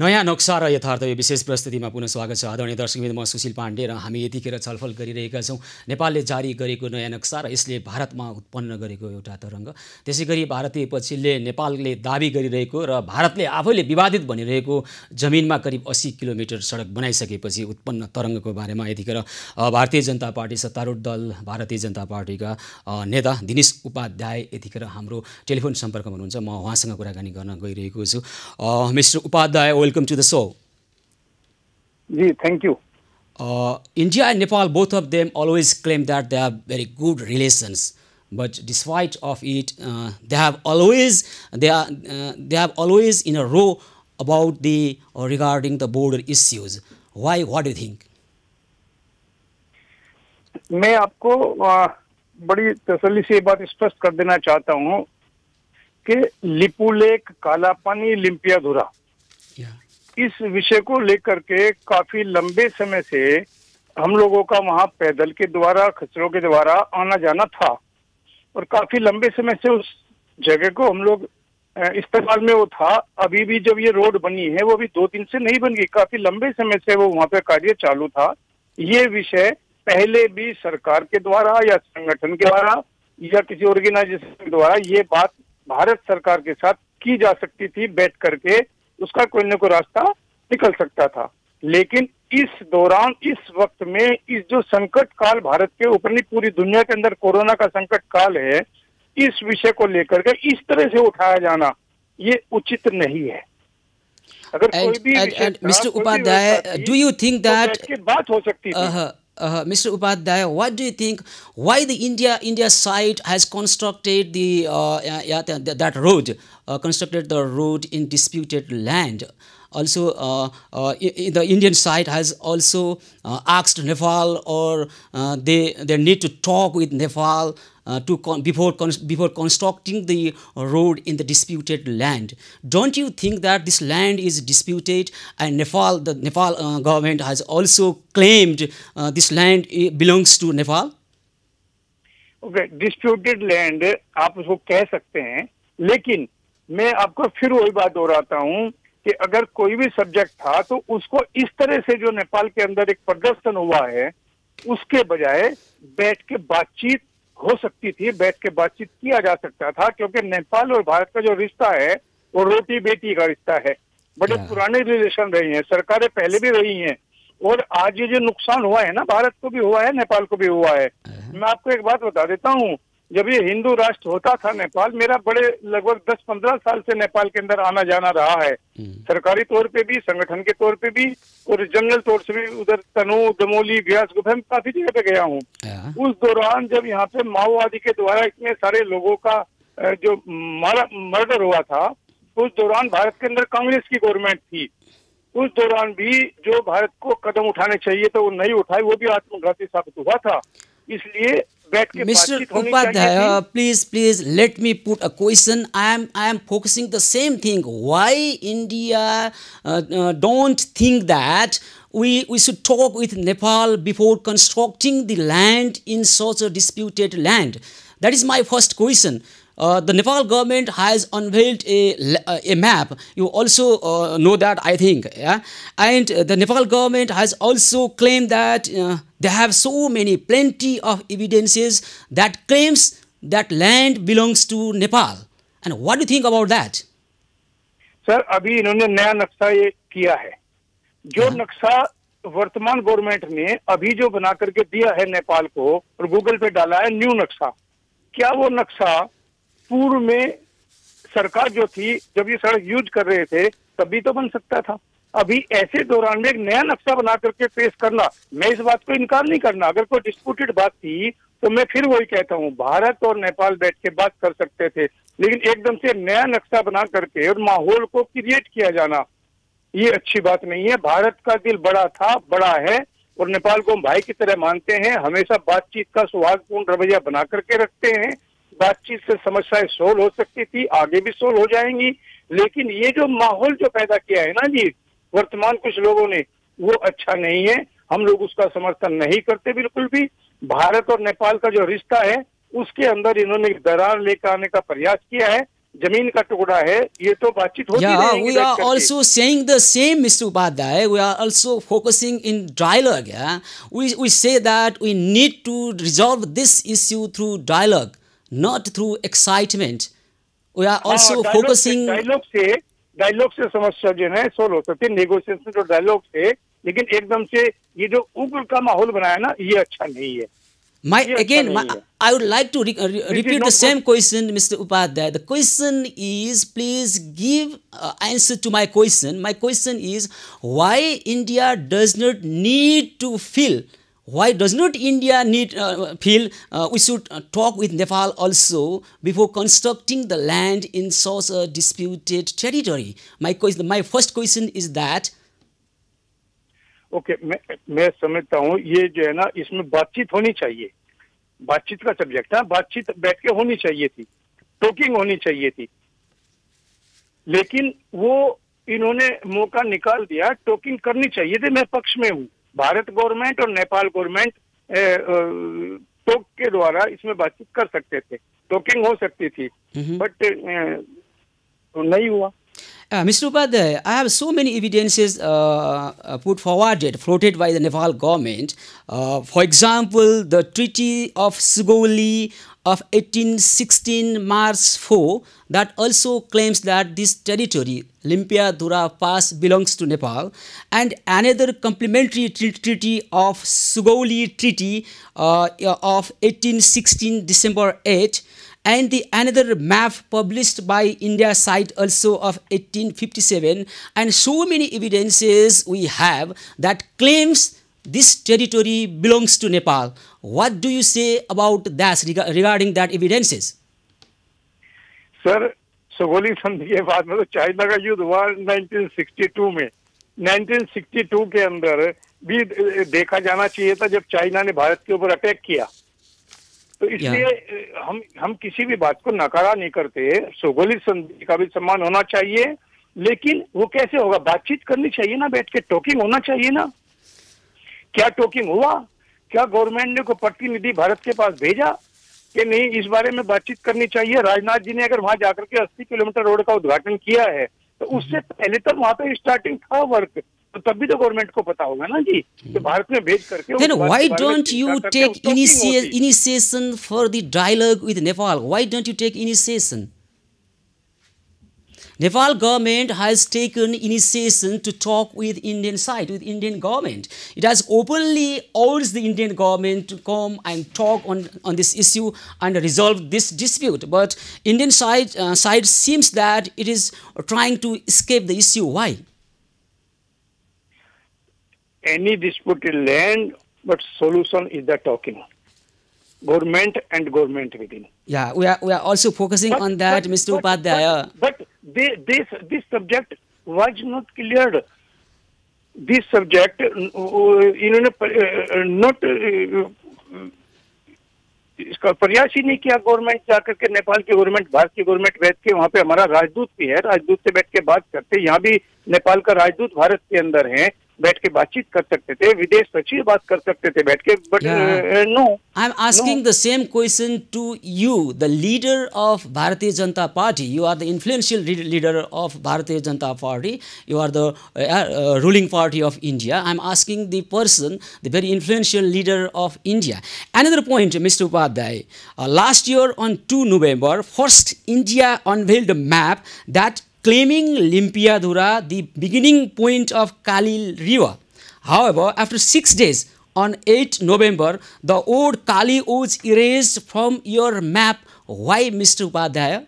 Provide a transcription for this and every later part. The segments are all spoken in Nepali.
नयाँ नक्सा र यथार्थ यो विशेष प्रस्तुतिमा पुनः स्वागत छ आदरणीय दर्शकबिन्द म सुशील पाण्डे र हामी यतिखेर छलफल गरिरहेका छौँ नेपालले जारी गरेको नयाँ नक्सा र यसले भारतमा उत्पन्न गरेको एउटा तरङ्ग त्यसै गरी भारतीय पक्षले नेपालले दावी गरिरहेको र भारतले आफैले विवादित भनिरहेको जमिनमा करिब अस्सी किलोमिटर सडक बनाइसकेपछि उत्पन्न तरङ्गको बारेमा यतिखेर भारतीय जनता पार्टी सत्तारूढ दल भारतीय जनता पार्टीका नेता दिनेश उपाध्याय यतिखेर हाम्रो टेलिफोन सम्पर्कमा हुनुहुन्छ म उहाँसँग कुराकानी गर्न गइरहेको छु mister Upadhyay welcome to the show. Yeah, thank you. Uh, India and Nepal, both of them always claim that they have very good relations. But despite of it, uh, they have always they are uh, they have always in a row about the or regarding the border issues. Why? What do you think? मैं आपको बड़ी तसली से बात स्पष्ट कर देना चाहता हूँ कि लिपुलेक कालापानी लिम्पियाधुरा किया इस विषय को लेकर के काफी लंबे समय से हम लोगों का वहाँ पैदल के द्वारा खचरों के द्वारा आना जाना था और काफी लंबे समय से उस जगह को हम लोग इस्तेमाल में वो था अभी भी जब ये रोड बनी है वो भी दो दिन से नहीं बन गई काफी लंबे समय से वो वहाँ पे कार्य चालू था ये विषय पहले भी सरकार के द्वारा या संगठन के द्वारा या किसी ऑर्गेनाइजेशन के द्वारा ये बात भारत सरकार के साथ की जा सकती थी बैठ करके उसका कोई ना कोई रास्ता निकल सकता था लेकिन इस दौरान इस वक्त में इस जो संकट काल भारत के ऊपर नहीं पूरी दुनिया के अंदर कोरोना का संकट काल है इस विषय को लेकर के इस तरह से उठाया जाना ये उचित नहीं है अगर and, कोई भी mister Upadhyay do you think that बात हो सकती है uh, Mr. Upadhyay, what do you think? Why the India India side has constructed the uh, yeah, that, that road, uh, constructed the road in disputed land? Also, uh, uh, the Indian side has also uh, asked Nepal, or they they need to talk with Nepal to con before, con before constructing the road in the disputed land. Don't you think that this land is disputed and Nepal, the Nepal uh, government has also claimed uh, this land belongs to Nepal? Okay disputed land आप उसको कह सकते हैं लेकिन मैं आपको फिर वही बात दोहराता हूँ कि अगर कोई भी सब्जेक्ट था तो उसको इस तरह से जो नेपाल के अंदर एक प्रदर्शन हुआ है उसके बजाय बैठ के बातचीत हो सकती थी बैठ के बातचीत किया जा सकता था क्योंकि नेपाल और भारत का जो रिश्ता है वो रोटी बेटी का रिश्ता है बड़े हाँ। पुराने रिलेशन रहे हैं सरकारें पहले भी रही हैं और आज ये जो नुकसान हुआ है ना भारत को भी हुआ है नेपाल को भी हुआ है हाँ। मैं आपको एक बात बता देता हूँ जब ये हिंदू राष्ट्र होता था नेपाल मेरा बड़े लगभग 10-15 साल से नेपाल के अंदर आना जाना रहा है हम्म। सरकारी तौर पे भी संगठन के तौर पे भी और जनरल तौर से भी उधर तनु दमोली ब्यास गुफा में काफी जगह पे गया हूँ हाँ। उस दौरान जब यहाँ पे माओवादी के द्वारा इतने सारे लोगों का जो मर्डर हुआ था उस दौरान भारत के अंदर कांग्रेस की गवर्नमेंट थी उस दौरान भी जो भारत को कदम उठाने चाहिए तो वो नहीं उठाए वो भी आत्मघाती साबित हुआ था इसलिए Mr. Upadhyay, please, please let me put a question. I am, I am focusing the same thing. Why India uh, uh, don't think that we we should talk with Nepal before constructing the land in such a disputed land? That is my first question. The Nepal government has unveiled a a map you also know that I think and the Nepal government has also claim that they have so many plenty of evidences that claims that land belongs to Nepal and what do think about that sir अभी इन्होंने नया नक्शा ये किया है जो हाँ। नक्शा वर्तमान गवर्नमेंट ने अभी जो बना करके दिया है नेपाल को और गूगल पे डाला है न्यू नक्शा क्या वो नक्शा पूर्व में सरकार जो थी जब ये सड़क यूज कर रहे थे तभी तो बन सकता था अभी ऐसे दौरान में एक नया नक्शा बना करके पेश करना मैं इस बात को इनकार नहीं करना अगर कोई डिस्प्यूटेड बात थी तो मैं फिर वही कहता हूँ भारत और नेपाल बैठ के बात कर सकते थे लेकिन एकदम से नया नक्शा बना करके और माहौल को क्रिएट किया जाना ये अच्छी बात नहीं है भारत का दिल बड़ा था बड़ा है और नेपाल को हम भाई की तरह मानते हैं हमेशा बातचीत का सौहार्दपूर्ण रवैया बना करके रखते हैं बातचीत से समस्याएं सोल्व हो सकती थी आगे भी सोल्व हो जाएंगी लेकिन ये जो माहौल जो पैदा किया है ना जी वर्तमान कुछ लोगों ने वो अच्छा नहीं है हम लोग उसका समर्थन नहीं करते बिल्कुल भी भारत और नेपाल का जो रिश्ता है उसके अंदर इन्होंने दरार लेकर आने का प्रयास किया है जमीन का टुकड़ा है ये तो बातचीत होती yeah, we are also saying the same Mr. Upadhyay we are also focusing in dialogue yeah? we we say that we need to resolve this issue through dialogue not through excitement we are ah, also हाँ, focusing dialogue से dialogue से समस्या जो है सोल्व हो सकती है नेगोशिएशन और dialogue से लेकिन एकदम से ये जो उग्र का माहौल बनाया ना ये अच्छा नहीं है My again, my, I would like to re, uh, re, repeat the same good. question, Mr. Upadhyay. The question is, please give uh, answer to my question. My question is, why India does not need to fill why does not India need uh, feel uh, we should uh, talk with Nepal also before constructing the land in such a disputed territory? My question, my first question is that. Okay okay, मैं मैं समझता हूँ ये जो है ना इसमें बातचीत होनी चाहिए बातचीत का सब्जेक्ट है बातचीत बैठ के होनी चाहिए थी टॉकिंग होनी चाहिए थी लेकिन वो इन्होंने मौका निकाल दिया टॉकिंग करनी चाहिए थी मैं पक्ष में हूँ भारत गवर्नमेंट और नेपाल गवर्नमेंट टोक के द्वारा इसमें बातचीत कर सकते थे टोकिंग हो सकती थी हम्म। बट तो नहीं हुआ Uh, Mr. Upadhyay, I have so many evidences uh, uh, put forwarded, floated by the Nepal government. Uh, for example, the Treaty of Sugoli of 1816 March 4 that also claims that this territory, Limpia Dura Pass, belongs to Nepal, and another complementary treaty of Sugoli Treaty uh, of 1816 December 8 and the another map published by India side also of 1857 and so many evidences we have that claims this territory belongs to Nepal. What do you say about that regarding that evidences? Sir, सगोली संधि के बाद में तो चाइना का युद्ध हुआ 1962 में 1962 के अंदर भी देखा जाना चाहिए था जब चाइना ने भारत के ऊपर अटैक किया तो इसलिए हम हम किसी भी बात को नकारा नहीं करते सुगोलित संधि का भी सम्मान होना चाहिए लेकिन वो कैसे होगा बातचीत करनी चाहिए ना बैठ के टॉकिंग होना चाहिए ना क्या टॉकिंग हुआ क्या गवर्नमेंट ने को प्रतिनिधि भारत के पास भेजा कि नहीं इस बारे में बातचीत करनी चाहिए राजनाथ जी ने अगर वहां जाकर के अस्सी किलोमीटर रोड का उद्घाटन किया है तो उससे पहले तो वहां पे स्टार्टिंग था वर्क तो तब भी तो गवर्नमेंट को पता होगा ना जी कि भारत में भेज करके then why don't you take initiation for the dialogue with Nepal why don't you take initiation Nepal government has taken initiation to talk with Indian side, with Indian government. It has openly urged the Indian government to come and talk on, on this issue and resolve this dispute. But Indian side, uh, side seems that it is trying to escape the issue. Why? any disputed land, but solution is the talking. Government and government within. Yeah, we are, we are also focusing but, on that, but, Mr. But, Upadhyaya. But, but they, this, this subject was not cleared. This subject, इन्होंने not इसका प्रयास ही नहीं किया गवर्नमेंट जाकर के नेपाल की गवर्नमेंट भारत की गवर्नमेंट बैठ के वहाँ पे हमारा राजदूत भी है राजदूत से बैठ के बात करते यहाँ भी नेपाल का राजदूत भारत के अंदर है बैठ के बातचीत कर सकते थे विदेश सचिव बात कर सकते थे बैठ के but no I am asking the same question to you the leader of Bharatiya Janata Party you are the influential leader of Bharatiya Janata Party you are the ruling party of India I am asking the person the very influential leader of India another point mister Upadhyay last year on two November first India unveiled a map that claiming Limpiadura the beginning point of Kali river. However, after six days, on 8 November, the old Kali was erased from your map. Why, Mr. Upadhyay?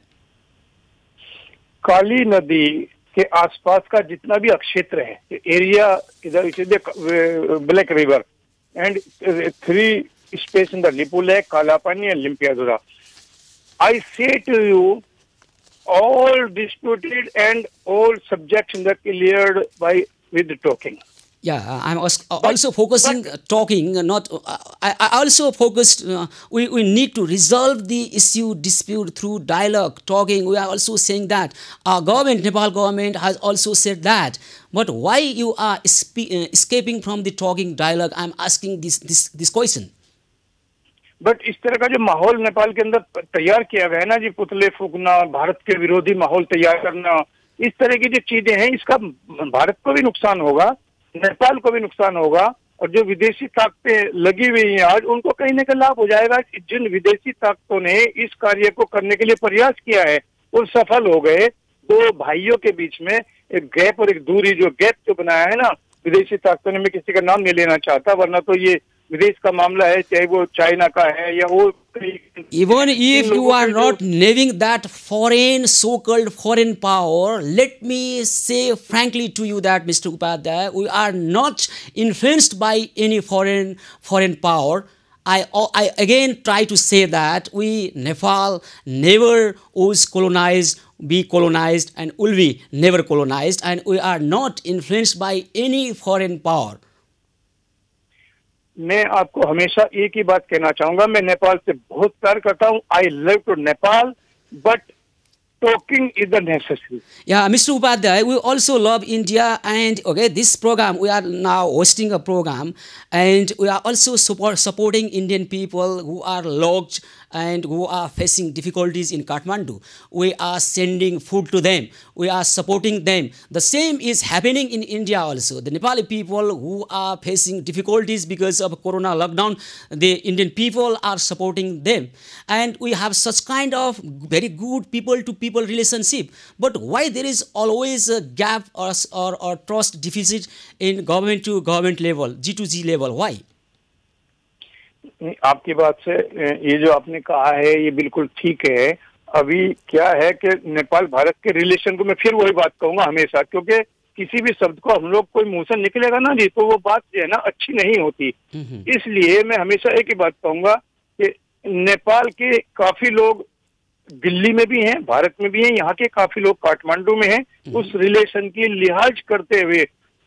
Kali नदी के आसपास का जितना भी क्षेत्र है एरिया इधर black river and three space in the Lipulekh Kalapani and Limpiyadhura I say to you all disputed and all subjects that cleared by with talking. Yeah, uh, I'm also but, focusing but, talking, uh, not. Uh, I, I also focused. Uh, we, we need to resolve the issue dispute through dialogue, talking. We are also saying that our government, Nepal government, has also said that. But why you are escaping from the talking dialogue? I'm asking this this this question. But इस तरह का जो माहौल नेपाल के अंदर तैयार किया गया है ना जी पुतले फूकना भारत के विरोधी माहौल तैयार करना इस तरह की जो चीजें हैं इसका भारत को भी नुकसान होगा नेपाल को भी नुकसान होगा और जो विदेशी ताकतें लगी हुई हैं आज उनको कहीं ना कहीं लाभ हो जाएगा जिन विदेशी ताकतों ने इस कार्य को करने के लिए प्रयास किया है वो सफल हो गए दो तो भाइयों के बीच में एक गैप और एक दूरी जो गैप जो बनाया है ना विदेशी ताकतों ने मैं किसी का नाम नहीं लेना चाहता वरना तो ये विदेश का मामला है चाहे वो चाइना का है या वो even if you are not living that foreign so called foreign power let me say frankly to you that mister Upadhyay we are not influenced by any foreign foreign power I, I again try to say that we, Nepal, never was colonized, be colonized, and will be never colonized, and we are not influenced by any foreign power. मैं आपको हमेशा एक ही बात कहना चाहूंगा मैं नेपाल से बहुत प्यार करता हूं I love to Nepal but talking is the necessary Upadhyay we love India and okay this programme we are now hosting programme and we are also supporting Indian people who and who are facing difficulties in Kathmandu. We are sending food to them. We are supporting them. The same is happening in India also. The Nepali people who are facing difficulties because of corona lockdown, the Indian people are supporting them. And we have such kind of very good people-to-people relationship. But why there is always a gap or, or, trust deficit in government to -government level, G2G level? Why? आपकी बात से ये जो आपने कहा है ये बिल्कुल ठीक है अभी क्या है कि नेपाल भारत के रिलेशन को मैं फिर वही बात कहूंगा हमेशा क्योंकि किसी भी शब्द को हम लोग कोई मुंह से निकलेगा ना जी तो वो बात जो है ना अच्छी नहीं होती इसलिए मैं हमेशा एक ही बात कहूंगा कि नेपाल के काफी लोग दिल्ली में भी हैं भारत में भी हैं यहाँ के काफी लोग काठमांडू में हैं हम्म। उस रिलेशन की लिहाज करते हुए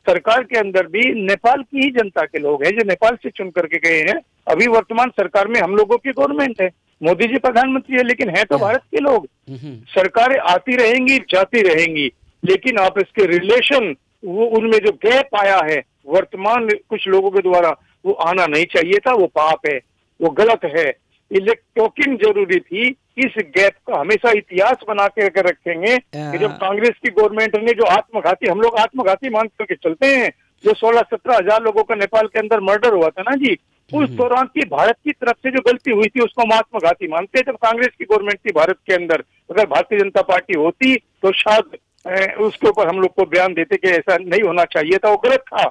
सरकार के अंदर भी नेपाल की ही जनता के लोग हैं जो नेपाल से चुन करके गए हैं अभी वर्तमान सरकार में हम लोगों की गवर्नमेंट है मोदी जी प्रधानमंत्री है लेकिन है तो हम्म। भारत के लोग हम्म, हम्म। सरकारें आती रहेंगी जाती रहेंगी लेकिन आप इसके रिलेशन वो उनमें जो गैप आया है वर्तमान कुछ लोगों के द्वारा वो आना नहीं चाहिए था वो पाप है वो गलत है इलेक्टोकिन जरूरी थी इस गैप का हमेशा इतिहास बना के अगर रखेंगे कि जब कांग्रेस की गवर्नमेंट ने जो आत्मघाती हम लोग आत्मघाती मान करके चलते हैं जो सोलह सत्रह हजार लोगों का नेपाल के अंदर मर्डर हुआ था ना जी हम्म। उस दौरान की भारत की तरफ से जो गलती हुई थी उसको हम आत्मघाती मानते हैं जब कांग्रेस की गवर्नमेंट थी भारत के अंदर अगर भारतीय जनता पार्टी होती तो शायद उसके ऊपर हम लोग को बयान देते कि ऐसा नहीं होना चाहिए था वो गलत था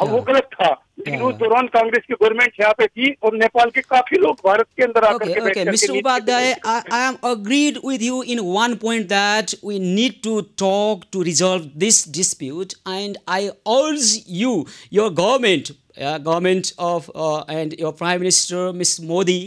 हाँ वो गलत था लेकिन हाँ। उस दौरान कांग्रेस की गवर्नमेंट यहाँ पे थी और नेपाल के काफी लोग भारत के अंदर आकर okay, के mister Upadhyay I am agreed with you in one point that we need to talk to resolve this dispute and I urge you your government government of and your prime minister Mr Modi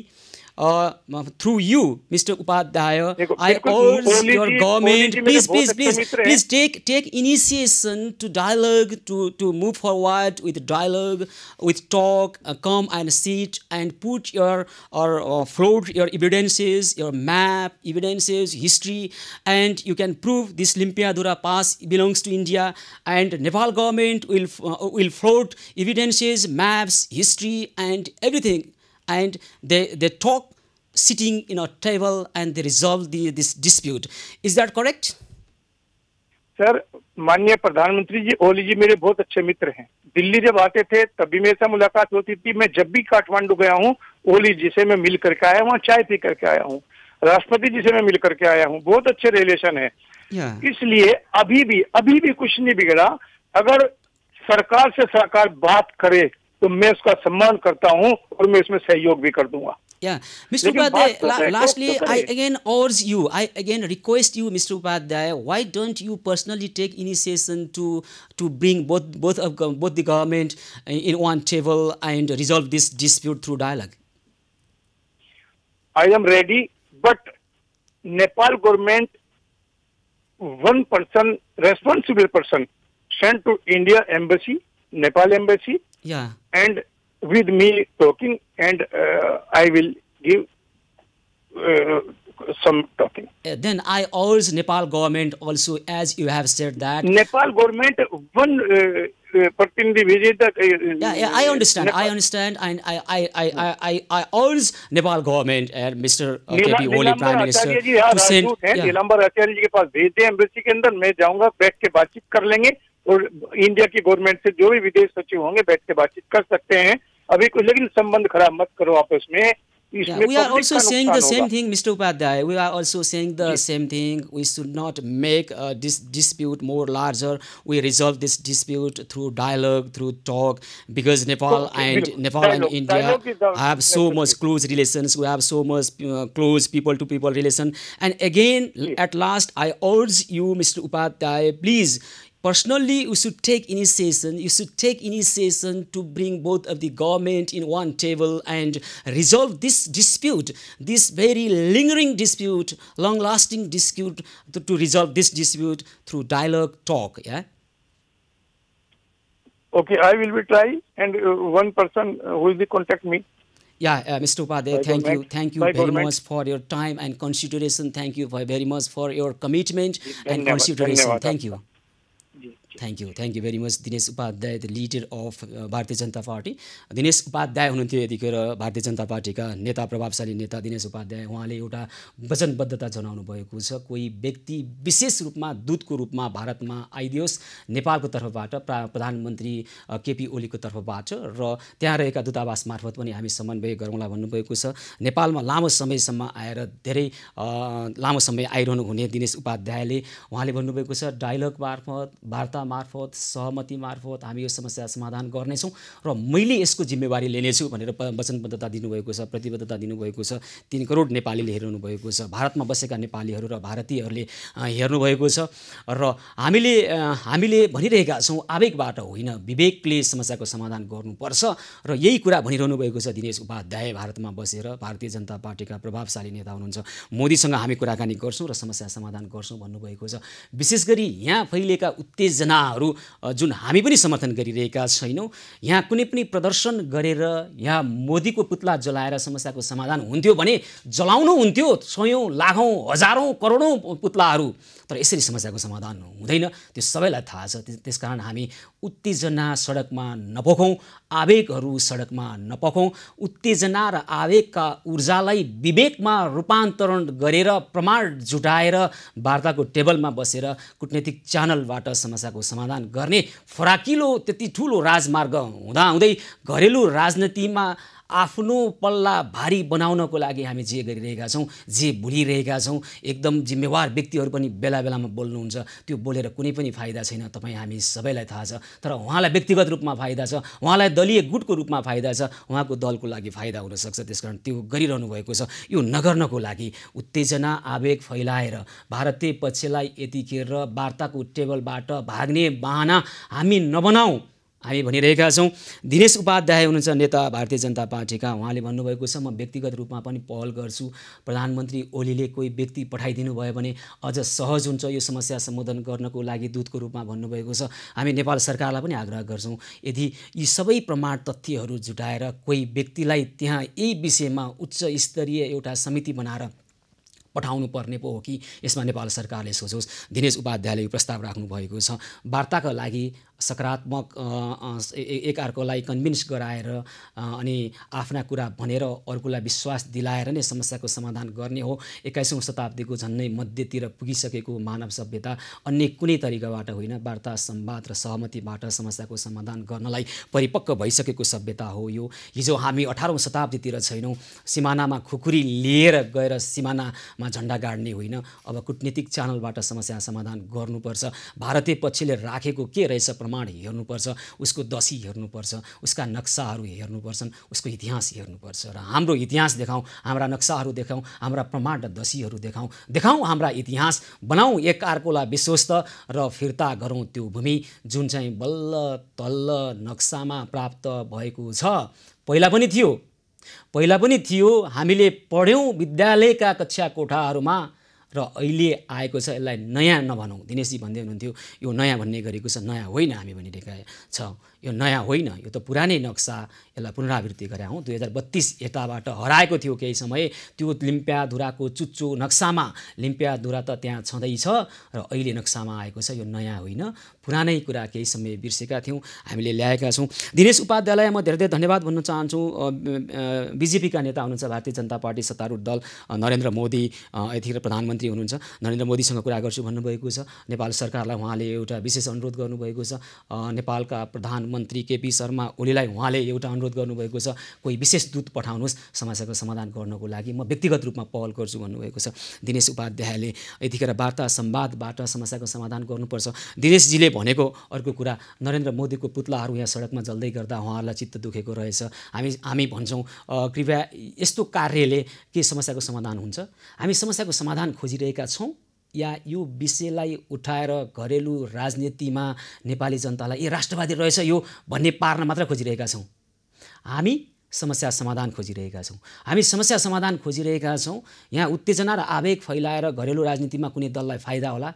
Uh, through you, Mr. Upadhyaya, I urge your government, please, please, please, please take take initiation to dialogue, to to move forward with dialogue, with talk, uh, come and sit and put your or, float your evidences, your map, evidences, history, and you can prove this Limpiadura Pass belongs to India, and Nepal government will uh, will float evidences, maps, history, and everything and they, they talk sitting in a table and they resolve the, this dispute. Is that correct? Sir माननीय प्रधानमंत्री जी ओली जी मेरे बहुत अच्छे मित्र हैं दिल्ली जब आते थे तब भी मेरे से मुलाकात होती थी मैं जब भी काठमांडू गया हूँ ओली जी से मैं मिल करके आया हूँ चाय पी करके आया हूँ राष्ट्रपति जी से मैं मिल करके आया हूँ बहुत अच्छे रिलेशन है इसलिए अभी भी अभी भी कुछ नहीं बिगड़ा अगर सरकार से सरकार बात करे तो मैं उसका सम्मान करता हूँ और मैं इसमें सहयोग भी कर दूंगा mister Upadhyay lastly I again urge you I again request you mister Upadhyay why don't you personally take initiation to to bring both both both the government in one table and resolve this dispute through dialogue I am ready but Nepal government one person responsible person sent to India embassy Nepal embassy Yeah. And with me talking, and uh, I will give uh, some talking. Uh, then I urge Nepal government also, as you have said that. Nepal government, one uh, uh pretend the. Uh, yeah, yeah, I understand. Nepal. I understand, and I, I, I, I, I, I urge Nepal government and Mr. KP Oli Prime Minister to send. Nilambar Acharya ji के पास भेज दें एम्बेसी के अंदर मैं जाऊंगा बैठ के बातचीत कर लेंगे और इंडिया की गवर्नमेंट से जो भी विदेश सचिव होंगे बैठ के बातचीत कर सकते हैं अभी कुछ लेकिन संबंध खराब मत करो आपस में Yeah, we are also saying the same thing, Mr. Upadhyay. We are also saying the yes. same thing. We should not make uh, this dispute more larger. We resolve this dispute through dialogue, through talk, because Nepal so, and you Nepal dialogue, and India have so much close relations. We have so much uh, close people-to-people -people relation. And again, yes. at last, I urge you, Mr. Upadhyay, please Personally, you should take initiation. You should take initiation to bring both of the government in one table and resolve this dispute, this very lingering dispute, long-lasting dispute, to, to, resolve this dispute through dialogue, talk. Yeah. Okay, I will be trying, and uh, one person uh, who will contact me. Yeah, uh, Mr. Upadhyay, thank government. you. Thank you By very government. much for your time and consideration. Thank you very much for your commitment and consideration. Thank you. Thank you thank you very much Dinesh Upadhyay the leader of Bharatiya Janata party Dinesh Upadhyay हुनुहुन्थ्यो यतिखेर भारतीय जनता पार्टीका नेता प्रभावशाली नेता दिनेश उपाध्याय उहाँले एउटा वचनबद्धता जनाउनु भएको छ कोही व्यक्ति विशेष रूपमा दूतको रूपमा भारतमा आइदियोस् नेपालको तर्फबाट प्रा प्रधानमन्त्री केपी ओलीको तर्फबाट र त्यहाँ रहेका दूतावास मार्फत पनि हामी समन्वय गरौँला भन्नुभएको छ नेपालमा लामो समयसम्म आएर धेरै लामो समय आइरहनु हुने दिनेश उपाध्यायले उहाँले भन्नुभएको छ डायलग मार्फत वार्ता मार्फत सहमति मार्फत हामी यो समस्या समाधान गर्नेछौँ र मैले यसको जिम्मेवारी लिनेछु भनेर वचनबद्धता दिनुभएको छ प्रतिबद्धता दिनुभएको छ तिन करोड नेपालीले हेर्नु भएको छ भारतमा बसेका नेपालीहरू र भारतीयहरूले हेर्नुभएको छ र हामीले हामीले भनिरहेका छौँ आवेगबाट होइन विवेकले समस्याको समाधान गर्नुपर्छ र यही कुरा भनिरहनु भएको छ दिनेश उपाध्याय भारतमा बसेर भारतीय जनता पार्टीका प्रभावशाली नेता हुनुहुन्छ मोदीसँग हामी कुराकानी गर्छौँ र समस्या समाधान गर्छौँ भन्नुभएको छ विशेष गरी यहाँ फैलिएका उत्तेजना योजनाहरू जुन हामी पनि समर्थन गरिरहेका छैनौँ यहाँ कुनै पनि प्रदर्शन गरेर यहाँ मोदीको पुतला जलाएर समस्याको समाधान हुन्थ्यो भने जलाउनु हुन्थ्यो सयौँ लाखौँ हजारौँ करोडौँ पुतलाहरू तर यसरी समस्याको समाधान हुँदैन त्यो सबैलाई थाहा छ त्यस कारण हामी उत्तेजना सडकमा नपोखौँ आवेगहरू सडकमा नपोखौँ उत्तेजना र आवेगका ऊर्जालाई विवेकमा रूपान्तरण गरेर प्रमाण जुटाएर वार्ताको टेबलमा बसेर कुटनैतिक च्यानलबाट समस्याको समाधान गर्ने फराकिलो त्यति ठुलो राजमार्ग हुँदाहुँदै घरेलु राजनीतिमा आफ्नो पल्ला भारी बनाउनको लागि हामी जे गरिरहेका छौँ जे भुलिरहेका छौँ एकदम जिम्मेवार व्यक्तिहरू पनि बेला बेलामा बोल्नुहुन्छ त्यो बोलेर कुनै पनि फाइदा छैन तपाईँ हामी सबैलाई थाहा छ तर उहाँलाई व्यक्तिगत रूपमा फाइदा छ उहाँलाई दलीय गुटको रूपमा फाइदा छ उहाँको दलको लागि फाइदा हुनसक्छ त्यस कारण त्यो गरिरहनु भएको छ यो नगर्नको लागि उत्तेजना आवेग फैलाएर भारतीय पक्षलाई यतिखेर वार्ताको टेबलबाट भाग्ने बाहना हामी नबनाऊ हामी भनिरहेका छौँ दिनेश उपाध्याय हुनुहुन्छ नेता भारतीय जनता पार्टीका उहाँले भन्नुभएको छ म व्यक्तिगत रूपमा पनि पहल गर्छु प्रधानमन्त्री ओलीले कोही व्यक्ति पठाइदिनु भयो भने अझ सहज हुन्छ यो समस्या सम्बोधन गर्नको लागि दूतको रूपमा भन्नुभएको छ हामी नेपाल सरकारलाई पनि आग्रह गर्छौँ यदि यी सबै प्रमाण तथ्यहरू जुटाएर कोही व्यक्तिलाई त्यहाँ यही विषयमा उच्च स्तरीय एउटा समिति बनाएर पठाउनु पर्ने पो हो कि यसमा नेपाल सरकारले सोचोस् दिनेश उपाध्यायले यो प्रस्ताव राख्नुभएको छ वार्ताका लागि सकारात्मक अर्कोलाई कन्भिन्स गराएर अनि आफ्ना कुरा भनेर अर्कोलाई विश्वास दिलाएर नै समस्याको समाधान गर्ने हो एक्काइसौँ शताब्दीको झन्नै मध्यतिर पुगिसकेको मानव सभ्यता अन्य कुनै तरिकाबाट होइन वार्ता सम्वाद र सहमतिबाट समस्याको समाधान गर्नलाई परिपक्व भइसकेको सभ्यता हो यो हिजो हामी अठारौँ शताब्दीतिर छैनौँ सिमानामा खुकुरी लिएर गएर सिमानामा झन्डा गाड्ने होइन अब कुटनीतिक च्यानलबाट समस्या समाधान गर्नुपर्छ भारतीय पक्षले राखेको के रहेछ प्रमाण हेर्नुपर्छ उसको दसी हेर्नुपर्छ उसका नक्साहरू हेर्नुपर्छ उसको इतिहास हेर्नुपर्छ र हाम्रो इतिहास देखाउँ हाम्रा नक्साहरू देखाउँ हाम्रा प्रमाण र दसीहरू देखाउँ देखाउँ हाम्रा इतिहास बनाऊँ एक अर्कोलाई विश्वस्त र फिर्ता गरौँ त्यो भूमि जुन चाहिँ बल्ल तल्ल नक्सामा प्राप्त भएको छ पहिला पनि थियो पहिला पनि थियो हामीले पढ्यौँ विद्यालयका कक्षा कोठाहरूमा र अहिले आएको छ यसलाई नयाँ नभनौँ दिनेशजी भन्दै हुनुहुन्थ्यो यो नयाँ भन्ने गरेको छ नयाँ होइन हामी भनिरहेका छौँ यो नयाँ होइन यो त पुरानै नक्सा यसलाई पुनरावृत्ति गरे हौँ दुई हजार बत्तिस यताबाट हराएको थियो केही समय त्यो लिम्प्याधुराको चुच्चो नक्सामा लिम्प्याधुरा त त्यहाँ छँदैछ र अहिले नक्सामा आएको छ यो नयाँ होइन पुरानै कुरा केही समय बिर्सेका थियौँ हामीले ल्याएका छौँ दिनेश उपाध्यायलाई म धेरै धेरै धन्यवाद भन्न चाहन्छु बिजेपीका नेता हुनुहुन्छ भारतीय जनता पार्टी सत्तारूढ दल नरेन्द्र मोदी यतिखेर प्रधानमन्त्री हुनुहुन्छ नरेन्द्र मोदीसँग कुरा गर्छु भन्नुभएको छ नेपाल सरकारलाई उहाँले एउटा विशेष अनुरोध गर्नुभएको छ नेपालका प्रधान मन्त्री केपी शर्मा ओलीलाई उहाँले एउटा अनुरोध गर्नुभएको छ कोही विशेष दूत पठाउनुहोस् समस्याको समाधान गर्नको लागि म व्यक्तिगत रूपमा पहल गर्छु भन्नुभएको छ दिनेश उपाध्यायले यतिखेर वार्ता सम्वादबाट समस्याको समाधान गर्नुपर्छ दिनेशजीले भनेको अर्को कुरा नरेन्द्र मोदीको पुत्लाहरू यहाँ सडकमा जल्दै गर्दा उहाँहरूलाई चित्त दुखेको रहेछ हामी हामी भन्छौँ कृपया यस्तो कार्यले के समस्याको समाधान हुन्छ हामी समस्याको समाधान खोजिरहेका छौँ या यो विषयलाई उठाएर घरेलु राजनीतिमा नेपाली जनतालाई ए राष्ट्रवादी रहेछ यो भन्ने पार्न मात्र खोजिरहेका छौँ हामी समस्या समाधान खोजिरहेका छौँ हामी समस्या समाधान खोजिरहेका छौँ यहाँ उत्तेजना र आवेग फैलाएर घरेलु राजनीतिमा कुनै दललाई फाइदा होला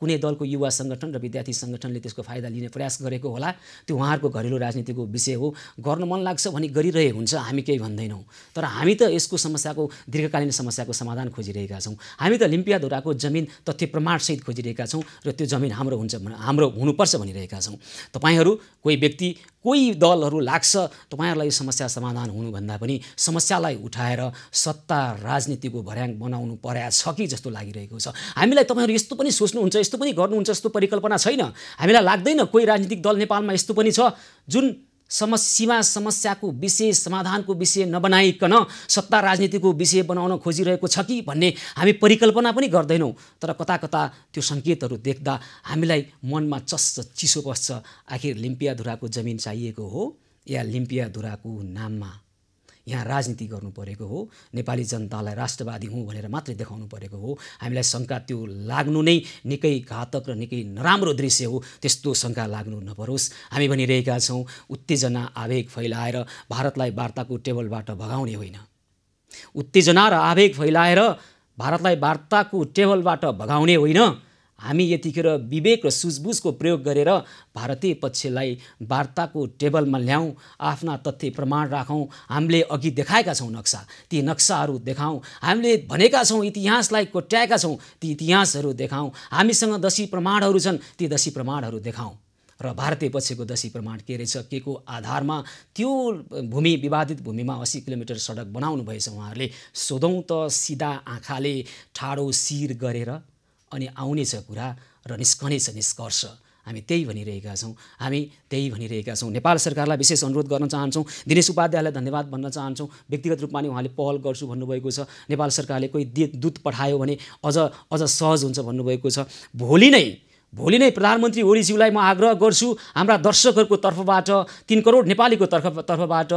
कुनै दलको युवा सङ्गठन र विद्यार्थी सङ्गठनले त्यसको फाइदा लिने प्रयास गरेको होला त्यो उहाँहरूको घरेलु राजनीतिको विषय हो गर्न मन लाग्छ भने गरिरहेको हुन्छ हामी केही भन्दैनौँ तर हामी त यसको समस्याको दीर्घकालीन समस्याको समाधान खोजिरहेका छौँ हामी त लिम्पियाधुराको जमिन तथ्य प्रमाणसहित खोजिरहेका छौँ र त्यो जमिन हाम्रो हुन्छ हाम्रो हुनुपर्छ भनिरहेका छौँ तपाईँहरू कोही व्यक्ति कोही दलहरू लाग्छ तपाईँहरूलाई समस्या समाधान हुनुभन्दा पनि समस्यालाई उठाएर सत्ता राजनीतिको भर्याङ बनाउनु पर्या छ कि जस्तो लागिरहेको छ हामीलाई तपाईँहरू यस्तो पनि सोच्नुहुन्छ यस्तो पनि गर्नुहुन्छ यस्तो परिकल्पना छैन हामीलाई लाग्दैन कोही राजनीतिक दल नेपालमा यस्तो पनि छ जुन समस्या समस्याको विषय समाधानको विषय नबनाइकन सत्ता राजनीतिको विषय बनाउन खोजिरहेको छ कि भन्ने हामी परिकल्पना पनि गर्दैनौँ तर कता कता त्यो सङ्केतहरू देख्दा हामीलाई मनमा चस्च चिसो बस्छ आखिर लिम्पियाधुराको जमिन चाहिएको हो या लिम्पियाधुराको नाममा यहाँ राजनीति गर्नु परेको हो नेपाली जनतालाई राष्ट्रवादी हुँ भनेर मात्रै देखाउनु परेको हो हामीलाई शङ्का त्यो लाग्नु नै निकै घातक र निकै नराम्रो दृश्य हो त्यस्तो शङ्का लाग्नु नपरोस् हामी भनिरहेका छौँ उत्तेजना आवेग फैलाएर भारतलाई वार्ताको टेबलबाट भगाउने होइन उत्तेजना र आवेग फैलाएर भारतलाई वार्ताको टेबलबाट भगाउने होइन हामी यतिखेर विवेक र सुझबुझको प्रयोग गरेर भारतीय पक्षलाई वार्ताको टेबलमा ल्याउँ आफ्ना तथ्य प्रमाण राखौँ हामीले अघि देखाएका छौँ नक्सा ती नक्साहरू देखाउँ हामीले भनेका छौँ इतिहासलाई कोट्याएका छौँ ती इतिहासहरू देखाउँ हामीसँग दशी प्रमाणहरू छन् ती दशी प्रमाणहरू देखाउँ र भारतीय पक्षको दशी प्रमाण के रहेछ के को आधारमा त्यो भूमि विवादित भूमिमा असी किलोमिटर सडक बनाउनु भएछ उहाँहरूले सोधौँ त सिधा आँखाले ठाडो शिर गरेर अनि आउनेछ कुरा र निस्कनेछ निष्कर्ष हामी त्यही भनिरहेका छौँ हामी त्यही भनिरहेका छौँ नेपाल सरकारलाई विशेष अनुरोध गर्न चाहन्छौँ दिनेश उपाध्यायलाई धन्यवाद भन्न चाहन्छौँ व्यक्तिगत रूपमा नै उहाँले पहल गर्छु भन्नुभएको छ नेपाल सरकारले कोही दूत पठायो भने अझ अझ सहज हुन्छ भन्नुभएको छ भोलि नै भोलि नै प्रधानमन्त्री ओलीज्यूलाई म आग्रह गर्छु हाम्रा दर्शकहरूको तर्फबाट तिन करोड नेपालीको तर्फ तर्फबाट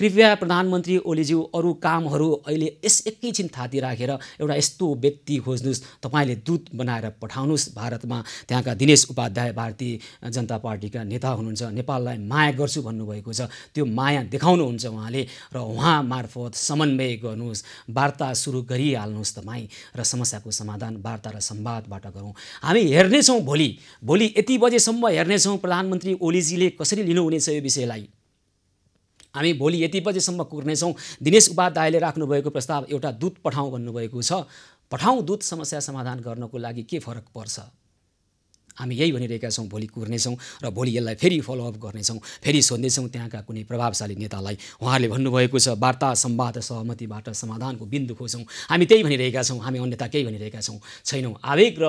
कृपया प्रधानमन्त्री ओलीज्यू अरू कामहरू अहिले यस एकैछिन थाती राखेर एउटा यस्तो व्यक्ति खोज्नुहोस् तपाईँले दूत बनाएर पठाउनुहोस् भारतमा त्यहाँका दिनेश उपाध्याय भारतीय जनता पार्टीका नेता हुनुहुन्छ नेपाललाई माया गर्छु भन्नुभएको छ त्यो माया देखाउनुहुन्छ उहाँले र उहाँ मार्फत समन्वय गर्नुहोस् वार्ता सुरु गरिहाल्नुहोस् तपाईँ र समस्याको समाधान वार्ता र सम्वादबाट गरौँ हामी हेर्नेछौँ भोलि भोलि यति बजेसम्म हेर्नेछौँ प्रधानमन्त्री ओलीजीले कसरी लिनुहुनेछ यो विषयलाई हामी भोलि यति बजेसम्म कुर्नेछौँ दिनेश उपाध्यायले राख्नुभएको प्रस्ताव एउटा दूत पठाउँ भन्नुभएको छ पठाउँ दूत समस्या समाधान गर्नको लागि के फरक पर्छ हामी यही भनिरहेका छौँ भोलि कुर्नेछौँ र भोलि यसलाई फेरि फलोअप गर्नेछौँ फेरि सोध्नेछौँ त्यहाँका कुनै प्रभावशाली नेतालाई उहाँहरूले भन्नुभएको छ वार्ता सम्वाद सहमतिबाट समाधानको बिन्दु खोज्छौँ हामी त्यही भनिरहेका छौँ हामी अन्यथा केही भनिरहेका छौँ छैनौँ आवेग र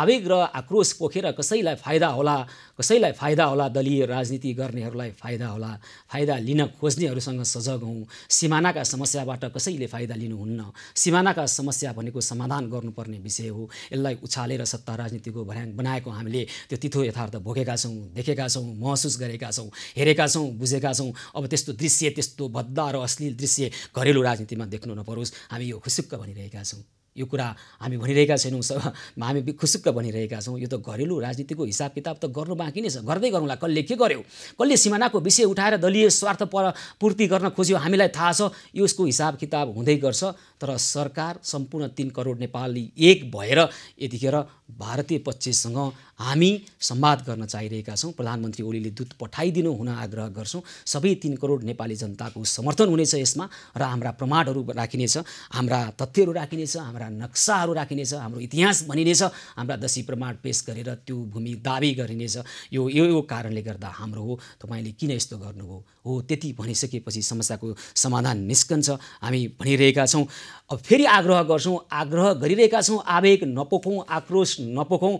आवेग र आक्रोश पोखेर कसैलाई फाइदा होला कसैलाई फाइदा होला दलीय राजनीति गर्नेहरूलाई फाइदा होला फाइदा लिन खोज्नेहरूसँग सजग हौँ सिमानाका समस्याबाट कसैले फाइदा लिनुहुन्न सिमानाका समस्या भनेको समाधान गर्नुपर्ने विषय हो यसलाई उछालेर सत्ता राजनीतिको भर्याङ बनाएको हामीले त्यो तिथो यथार्थ भोगेका छौँ देखेका छौँ महसुस गरेका छौँ हेरेका छौँ बुझेका छौँ अब त्यस्तो दृश्य त्यस्तो भद्दा र अश्लील दृश्य घरेलु राजनीतिमा देख्नु नपरोस् हामी यो खुसुक्क भनिरहेका छौँ यो कुरा हामी भनिरहेका छैनौँ सब हामी खुसुक्क भनिरहेका छौँ यो त घरेलु राजनीतिको हिसाब किताब त गर्नु बाँकी नै छ गर्दै गरौँला कसले के गर्यो कसले सिमानाको विषय उठाएर दलीय स्वार्थ पर पूर्ति गर्न खोज्यो हामीलाई थाहा छ यो यसको हिसाब किताब हुँदै गर्छ तर सरकार सम्पूर्ण तिन करोड नेपाली एक भएर यतिखेर भारतीय पक्षसँग हामी संवाद गर्न चाहिरहेका छौँ प्रधानमन्त्री ओलीले दूत पठाइदिनु हुन आग्रह गर्छौँ सबै तिन करोड नेपाली जनताको समर्थन हुनेछ यसमा र हाम्रा प्रमाणहरू राखिनेछ हाम्रा तथ्यहरू राखिनेछ हाम्रा नक्साहरू राखिनेछ हाम्रो इतिहास भनिनेछ हाम्रा दसी प्रमाण पेस गरेर त्यो भूमि दावी गरिनेछ यो यो कारणले गर्दा हाम्रो हो तपाईँले किन यस्तो गर्नुभयो हो त्यति भनिसकेपछि समस्याको समाधान निस्कन्छ हामी भनिरहेका छौँ अब फेरि आग्रह गर्छौँ आग्रह गरिरहेका छौँ आवेग नपोखौँ आक्रोश नपोखौँ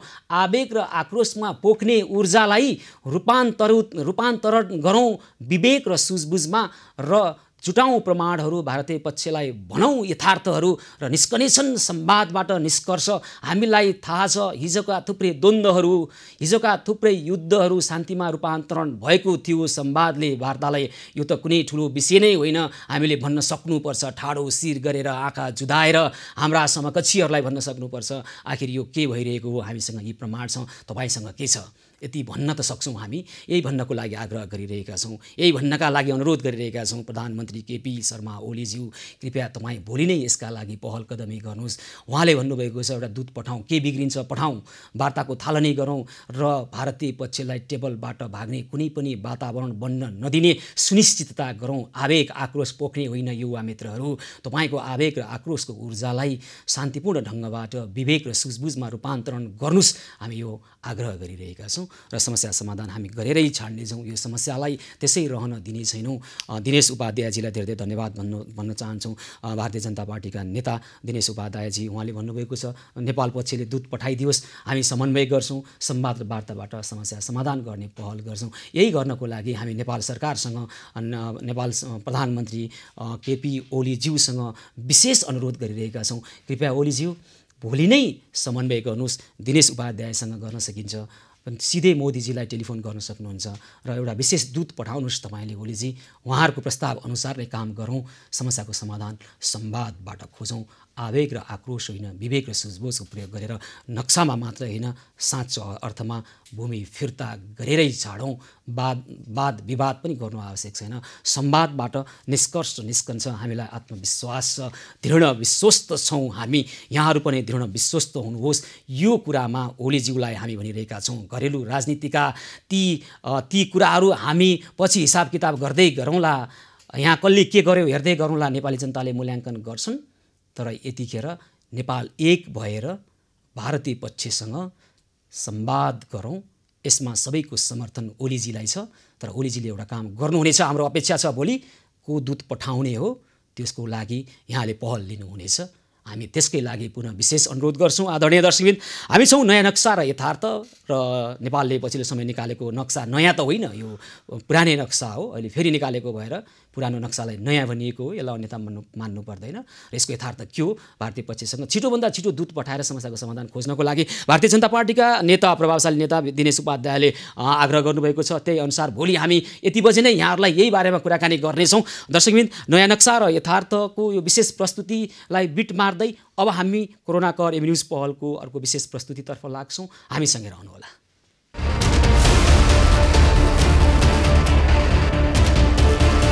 आवेग र आक्रोशमा पोख्ने ऊर्जालाई रूपान्तरण रूपान्तरण गरौँ विवेक र सुझबुझमा र जुटाउँ प्रमाणहरू भारतीय पक्षलाई भनौँ यथार्थहरू र निष्कनेसन संवादबाट निष्कर्ष हामीलाई थाहा छ हिजोका थुप्रै द्वन्द्वहरू हिजोका थुप्रै युद्धहरू शान्तिमा रूपान्तरण भएको थियो संवादले वार्तालाई यो त कुनै ठुलो विषय नै होइन हामीले भन्न सक्नुपर्छ ठाडो शिर गरेर आँखा जुदाएर हाम्रा समकक्षीहरूलाई भन्न सक्नुपर्छ आखिर यो के भइरहेको हो हामीसँग यी प्रमाण छ तपाईँसँग के छ यति भन्न त सक्छौँ हामी यही भन्नको लागि आग्रह गरिरहेका छौँ यही भन्नका लागि अनुरोध गरिरहेका छौँ प्रधानमन्त्री केपी शर्मा ओलीज्यू कृपया तपाईँ भोलि नै यसका लागि पहल कदमी गर्नुहोस् उहाँले भन्नुभएको छ एउटा दुध पठाउँ के बिग्रिन्छ पठाउँ वार्ताको थालनी गरौँ र भारतीय पक्षलाई टेबलबाट भाग्ने कुनै पनि वातावरण बन्न नदिने सुनिश्चितता गरौँ आवेग आक्रोश पोख्ने होइन युवा मित्रहरू तपाईँको आवेग र आक्रोशको ऊर्जालाई शान्तिपूर्ण ढङ्गबाट विवेक र सुझबुझमा रूपान्तरण गर्नुहोस् हामी यो आग्रह गरिरहेका छौँ र समस्या समाधान हामी गरेरै छाड्नेछौँ यो समस्यालाई त्यसै रहन दिने छैनौँ दिनेश उपाध्यायजीलाई धेरै धेरै धन्यवाद भन्नु भन्न चाहन्छौँ भारतीय जनता पार्टीका नेता दिनेश उपाध्यायजी उहाँले भन्नुभएको छ नेपाल पक्षले दूत पठाइदियोस् हामी समन्वय गर्छौँ सम्वाद वार्ताबाट समस्या समाधान गर्ने पहल गर्छौँ यही गर्नको लागि हामी नेपाल सरकारसँग नेपाल प्रधानमन्त्री केपी ओलीज्यूसँग विशेष अनुरोध गरिरहेका छौँ कृपया ओलीज्यू भोलि नै समन्वय गर्नुहोस् दिनेश उपाध्यायसँग गर्न सकिन्छ सिधै मोदीजीलाई टेलिफोन गर्न सक्नुहुन्छ र एउटा विशेष दूत पठाउनुहोस् तपाईँले ओलीजी उहाँहरूको प्रस्ताव अनुसार नै काम गरौँ समस्याको समाधान संवादबाट खोजौँ आवेग र आक्रोश होइन विवेक र सुझबोझको प्रयोग गरेर नक्सामा मात्र होइन साँचो अर्थमा भूमि फिर्ता गरेरै छाडौँ वाद वाद विवाद पनि गर्नु आवश्यक छैन संवादबाट निष्कर्ष निस्कन्छ हामीलाई आत्मविश्वास छ दृढ विश्वस्त छौँ हामी यहाँहरू पनि दृढ विश्वस्त हुनुहोस् यो कुरामा ओलीज्यूलाई हामी भनिरहेका छौँ घरेलु राजनीतिका ती ती कुराहरू हामी पछि हिसाब किताब गर्दै गरौँला यहाँ कसले के गर्यो हेर्दै गरौँला नेपाली जनताले मूल्याङ्कन गर्छन् तर यतिखेर नेपाल एक भएर भारतीय पक्षसँग सम्वाद गरौँ यसमा सबैको समर्थन ओलीजीलाई छ तर ओलीजीले एउटा काम गर्नुहुनेछ हाम्रो अपेक्षा छ भोलि को दूत पठाउने हो त्यसको लागि यहाँले पहल लिनुहुनेछ हामी त्यसकै लागि पुनः विशेष अनुरोध गर्छौँ आदरणीय दर्शकबिन हामी छौँ नयाँ नक्सा र यथार्थ र नेपालले पछिल्लो समय निकालेको नक्सा नयाँ त होइन यो पुरानै नक्सा हो अहिले फेरि निकालेको भएर पुरानो नक्सालाई नयाँ भनिएको हो यसलाई अन्यथा मान्नु मान्नु पर्दैन र यसको यथार्थ के हो भारतीय पक्षसँग छिटोभन्दा छिटो दूत पठाएर समस्याको समाधान खोज्नको लागि भारतीय जनता पार्टीका नेता प्रभावशाली नेता दिनेश उपाध्यायले आग्रह गर्नुभएको छ त्यही अनुसार भोलि हामी यति बजे नै यहाँहरूलाई यही बारेमा कुराकानी गर्नेछौँ दर्शकबिन्द नयाँ नक्सा र यथार्थको यो विशेष प्रस्तुतिलाई बिट मार्दै अब हामी कोरोना कर एम पहलको अर्को विशेष प्रस्तुतितर्फ लाग्छौँ हामीसँगै रहनुहोला